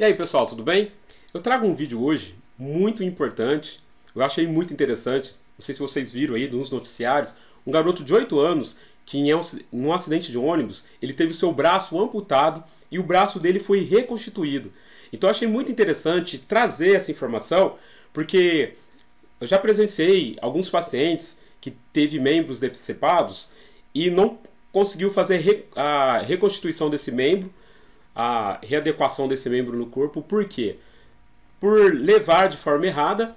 E aí pessoal, tudo bem? Eu trago um vídeo hoje muito importante, eu achei muito interessante, não sei se vocês viram aí nos noticiários, um garoto de 8 anos que em um acidente de ônibus, ele teve o seu braço amputado e o braço dele foi reconstituído. Então eu achei muito interessante trazer essa informação, porque eu já presenciei alguns pacientes que teve membros decepados e não conseguiu fazer a reconstituição desse membro a readequação desse membro no corpo, por quê? Por levar de forma errada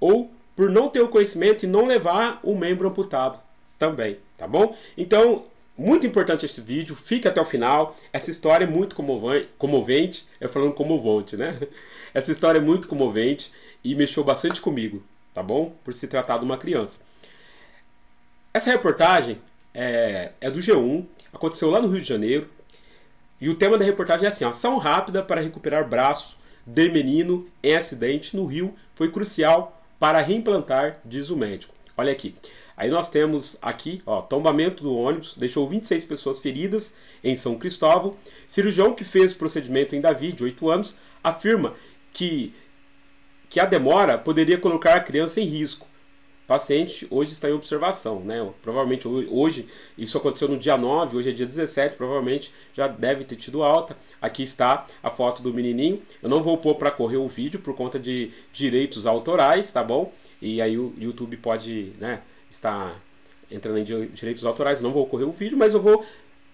ou por não ter o conhecimento e não levar o membro amputado também, tá bom? Então, muito importante esse vídeo, fique até o final. Essa história é muito comovente, eu falando comovente, né? Essa história é muito comovente e mexeu bastante comigo, tá bom? Por se tratar de uma criança. Essa reportagem é, é do G1, aconteceu lá no Rio de Janeiro. E o tema da reportagem é assim: ação rápida para recuperar braço de menino em acidente no Rio foi crucial para reimplantar, diz o médico. Olha aqui. Aí nós temos aqui, ó, tombamento do ônibus, deixou 26 pessoas feridas em São Cristóvão. Cirurgião que fez o procedimento em Davi, de 8 anos, afirma que, que a demora poderia colocar a criança em risco paciente hoje está em observação, né? Provavelmente hoje, isso aconteceu no dia 9, hoje é dia 17, provavelmente já deve ter tido alta. Aqui está a foto do menininho. Eu não vou pôr para correr o vídeo por conta de direitos autorais, tá bom? E aí o YouTube pode, né, estar entrando em direitos autorais, não vou correr o vídeo, mas eu vou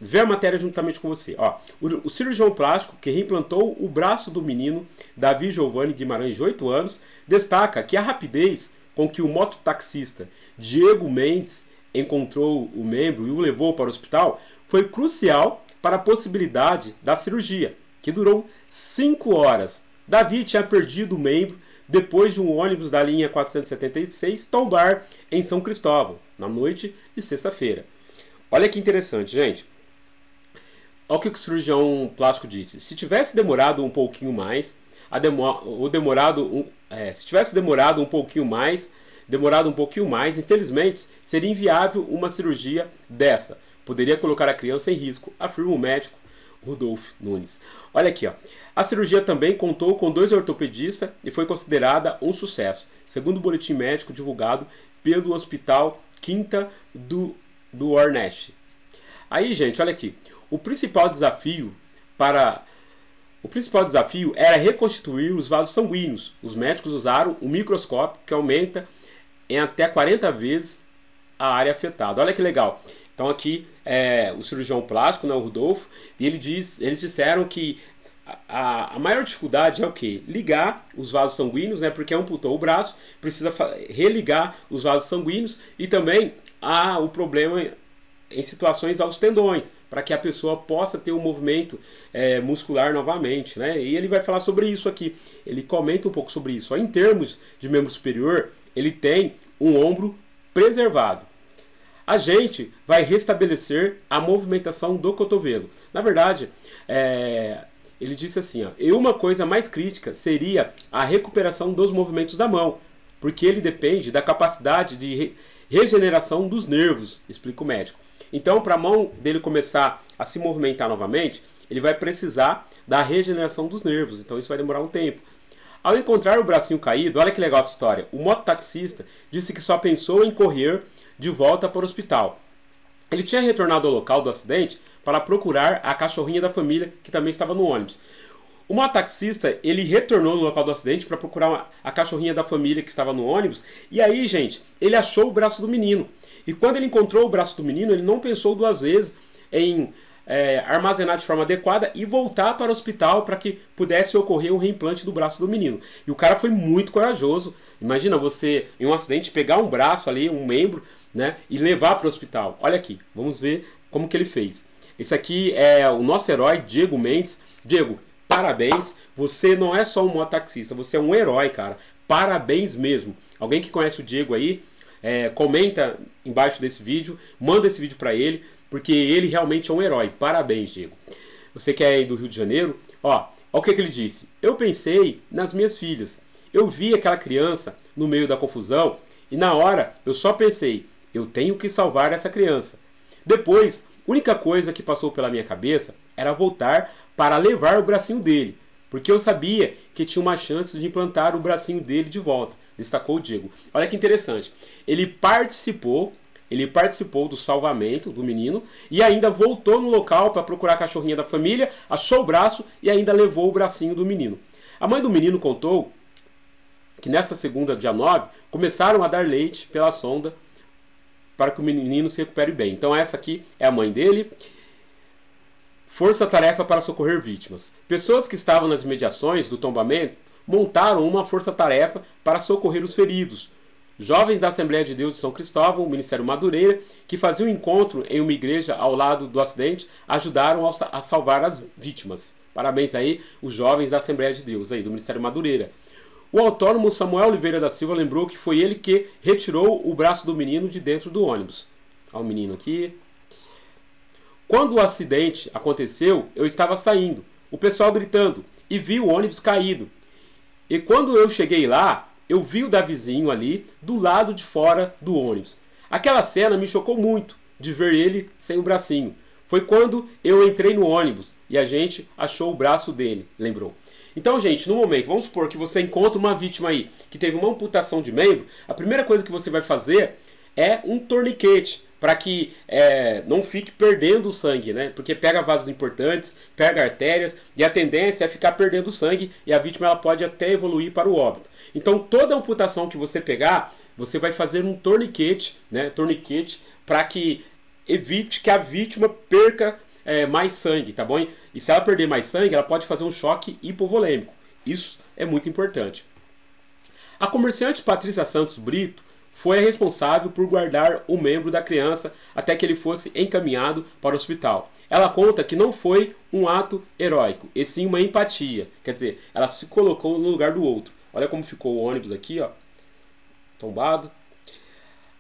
Ver a matéria juntamente com você. Ó, o, cirurgião plástico que reimplantou o braço do menino Davi Giovanni Guimarães, de 8 anos, destaca que a rapidez com que o mototaxista Diego Mendes encontrou o membro e o levou para o hospital foi crucial para a possibilidade da cirurgia, que durou 5 horas. Davi tinha perdido o membro depois de um ônibus da linha 476 tombar em São Cristóvão, na noite de sexta-feira. Olha que interessante, gente. Olha o que o cirurgião plástico disse. Se tivesse demorado um pouquinho mais, a ou demorado um, é, se tivesse demorado um pouquinho mais, demorado um pouquinho mais, infelizmente, seria inviável uma cirurgia dessa. Poderia colocar a criança em risco, afirma o médico Rudolf Nunes. Olha aqui, ó. A cirurgia também contou com dois ortopedistas e foi considerada um sucesso, segundo o boletim médico divulgado pelo Hospital Quinta do, do Ornest. Aí, gente, olha aqui. O principal desafio para o principal desafio era reconstituir os vasos sanguíneos. Os médicos usaram o microscópio que aumenta em até 40 vezes a área afetada. Olha que legal. Então aqui é, o cirurgião plástico, né, o Rodolfo, e ele diz, eles disseram que a, a, maior dificuldade é o que? Ligar os vasos sanguíneos, né? Porque amputou o braço, precisa religar os vasos sanguíneos e também há o problema em situações aos tendões, para que a pessoa possa ter o um movimento é, muscular novamente. Né? E ele vai falar sobre isso aqui. Ele comenta um pouco sobre isso. Em termos de membro superior, ele tem um ombro preservado. A gente vai restabelecer a movimentação do cotovelo. Na verdade, é, ele disse assim: ó, e uma coisa mais crítica seria a recuperação dos movimentos da mão, porque ele depende da capacidade de regeneração dos nervos, explica o médico. Então, para a mão dele começar a se movimentar novamente, ele vai precisar da regeneração dos nervos. Então, isso vai demorar um tempo. Ao encontrar o bracinho caído, olha que legal essa história. O mototaxista disse que só pensou em correr de volta para o hospital. Ele tinha retornado ao local do acidente para procurar a cachorrinha da família que também estava no ônibus. Uma taxista, ele retornou no local do acidente para procurar a cachorrinha da família que estava no ônibus. E aí, gente, ele achou o braço do menino. E quando ele encontrou o braço do menino, ele não pensou duas vezes em é, armazenar de forma adequada e voltar para o hospital para que pudesse ocorrer o um reimplante do braço do menino. E o cara foi muito corajoso. Imagina você, em um acidente, pegar um braço ali, um membro, né, e levar para o hospital. Olha aqui, vamos ver como que ele fez. Esse aqui é o nosso herói, Diego Mendes. Diego, parabéns. Você não é só um mototaxista, você é um herói, cara. Parabéns mesmo. Alguém que conhece o Diego aí, é, comenta embaixo desse vídeo, manda esse vídeo para ele, porque ele realmente é um herói. Parabéns, Diego. Você que é aí do Rio de Janeiro, ó, ó o que, que ele disse. Eu pensei nas minhas filhas. Eu vi aquela criança no meio da confusão e na hora eu só pensei, eu tenho que salvar essa criança. Depois, única coisa que passou pela minha cabeça era voltar para levar o bracinho dele, porque eu sabia que tinha uma chance de implantar o bracinho dele de volta, destacou o Diego. Olha que interessante. Ele participou, ele participou do salvamento do menino e ainda voltou no local para procurar a cachorrinha da família, achou o braço e ainda levou o bracinho do menino. A mãe do menino contou que nessa segunda, dia 9, começaram a dar leite pela sonda para que o menino se recupere bem. Então essa aqui é a mãe dele força-tarefa para socorrer vítimas. Pessoas que estavam nas imediações do tombamento montaram uma força-tarefa para socorrer os feridos. Jovens da Assembleia de Deus de São Cristóvão, o Ministério Madureira, que faziam um encontro em uma igreja ao lado do acidente, ajudaram a salvar as vítimas. Parabéns aí, os jovens da Assembleia de Deus aí, do Ministério Madureira. O autônomo Samuel Oliveira da Silva lembrou que foi ele que retirou o braço do menino de dentro do ônibus. Olha o menino aqui, quando o acidente aconteceu, eu estava saindo, o pessoal gritando e vi o ônibus caído. E quando eu cheguei lá, eu vi o Davizinho ali do lado de fora do ônibus. Aquela cena me chocou muito de ver ele sem o bracinho. Foi quando eu entrei no ônibus e a gente achou o braço dele, lembrou. Então, gente, no momento, vamos supor que você encontra uma vítima aí que teve uma amputação de membro, a primeira coisa que você vai fazer é um torniquete para que é, não fique perdendo sangue, né? Porque pega vasos importantes, pega artérias e a tendência é ficar perdendo sangue e a vítima ela pode até evoluir para o óbito. Então toda amputação que você pegar, você vai fazer um torniquete, né? Torniquete para que evite que a vítima perca é, mais sangue, tá bom? E se ela perder mais sangue, ela pode fazer um choque hipovolêmico. Isso é muito importante. A comerciante Patrícia Santos Brito foi a responsável por guardar o membro da criança até que ele fosse encaminhado para o hospital. Ela conta que não foi um ato heróico, e sim uma empatia. Quer dizer, ela se colocou no lugar do outro. Olha como ficou o ônibus aqui, ó. Tombado.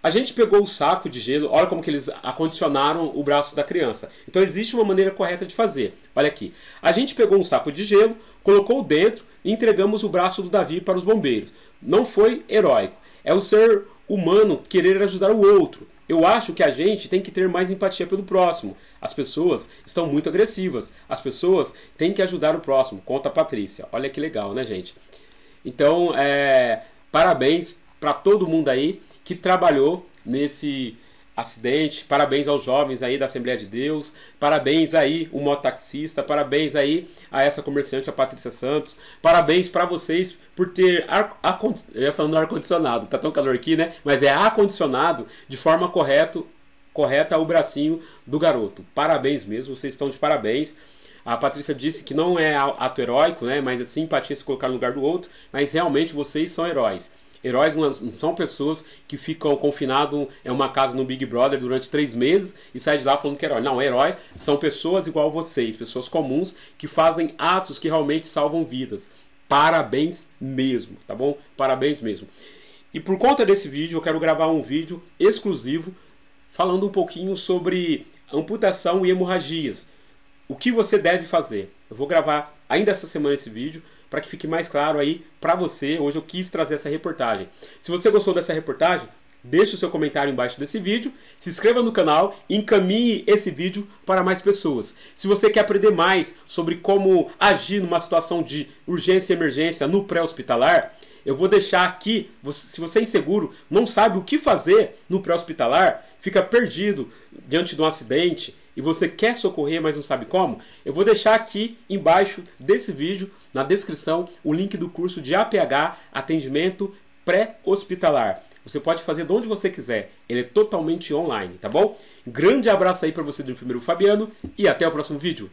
A gente pegou o saco de gelo, olha como que eles acondicionaram o braço da criança. Então existe uma maneira correta de fazer. Olha aqui. A gente pegou um saco de gelo, colocou dentro e entregamos o braço do Davi para os bombeiros. Não foi heróico. É o ser humano querer ajudar o outro. Eu acho que a gente tem que ter mais empatia pelo próximo. As pessoas estão muito agressivas. As pessoas têm que ajudar o próximo. Conta a Patrícia. Olha que legal, né, gente? Então, é, parabéns para todo mundo aí que trabalhou nesse acidente. Parabéns aos jovens aí da Assembleia de Deus. Parabéns aí o mototaxista. Parabéns aí a essa comerciante, a Patrícia Santos. Parabéns para vocês por ter ar, ar, eu ia falando ar condicionado. Tá tão calor aqui, né? Mas é ar condicionado de forma correta. correta o bracinho do garoto. Parabéns mesmo, vocês estão de parabéns. A Patrícia disse que não é ato heróico, né? Mas é simpatia se colocar no lugar do outro. Mas realmente vocês são heróis. Heróis é- não são pessoas que ficam confinados em uma casa no Big Brother durante três meses e saem de lá falando que é herói. Não, herói são pessoas igual vocês, pessoas comuns que fazem atos que realmente salvam vidas. Parabéns mesmo, tá bom? Parabéns mesmo. E por conta desse vídeo, eu quero gravar um vídeo exclusivo falando um pouquinho sobre amputação e hemorragias. O que você deve fazer? Eu vou gravar ainda essa semana esse vídeo para que fique mais claro aí para você. Hoje eu quis trazer essa reportagem. Se você gostou dessa reportagem, deixe o seu comentário embaixo desse vídeo, se inscreva no canal e encaminhe esse vídeo para mais pessoas. Se você quer aprender mais sobre como agir numa situação de urgência e emergência no pré-hospitalar, eu vou deixar aqui, se você é inseguro, não sabe o que fazer no pré-hospitalar, fica perdido diante de um acidente e você quer socorrer, mas não sabe como, eu vou deixar aqui embaixo desse vídeo, na descrição, o link do curso de APH Atendimento Pré-Hospitalar. Você pode fazer de onde você quiser, ele é totalmente online, tá bom? Grande abraço aí para você do enfermeiro Fabiano e até o próximo vídeo.